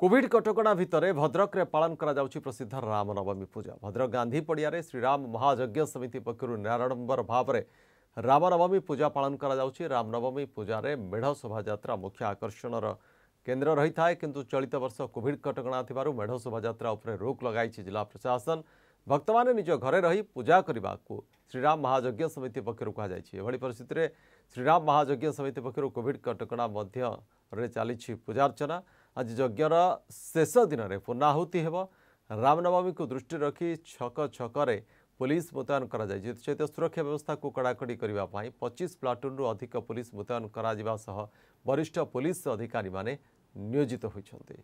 Covid Cuttack भितर भद्रक पालन करा प्रसिद्ध रामनवमी पूजा भद्रक गांधी पड़िया श्रीराम महाज्ञ समिति पक्ष निरारंबर भाव में रामनवमी पूजा पालन करा रामनवमी पूजा रे मेढ़ शोभा मुख्य आकर्षण केन्द्र रही था कि चलित बर्ष कोविड कटक मेढ़ शोभा रोक लगे जिला प्रशासन भक्त मैंने निज घर रही पूजा करने को श्रीराम महाज्ञ समिति पक्ष कहली परिस्थितर श्रीराम महाज्ञ समिति पक्ष कोड कटक चली पूजार्चना ଆଜି ଯଜ୍ଞର ଶେଷ ଦିନରେ ପୂର୍ଣ୍ଣାହୁତି ହେବ ରାମନବମୀକୁ ଦୃଷ୍ଟିରେ ରଖି ଛକ ଛକରେ ପୋଲିସ ମୁତୟନ କରାଯାଇଛି ଏଥିସହିତ ସୁରକ୍ଷା ବ୍ୟବସ୍ଥାକୁ କଡ଼ାକଡ଼ି କରିବା ପାଇଁ ପଚିଶ ପ୍ଲାଟୁନ୍ରୁ ଅଧିକ ପୋଲିସ ମୁତୟନ କରାଯିବା ସହ ବରିଷ୍ଠ ପୋଲିସ ଅଧିକାରୀମାନେ ନିୟୋଜିତ ହୋଇଛନ୍ତି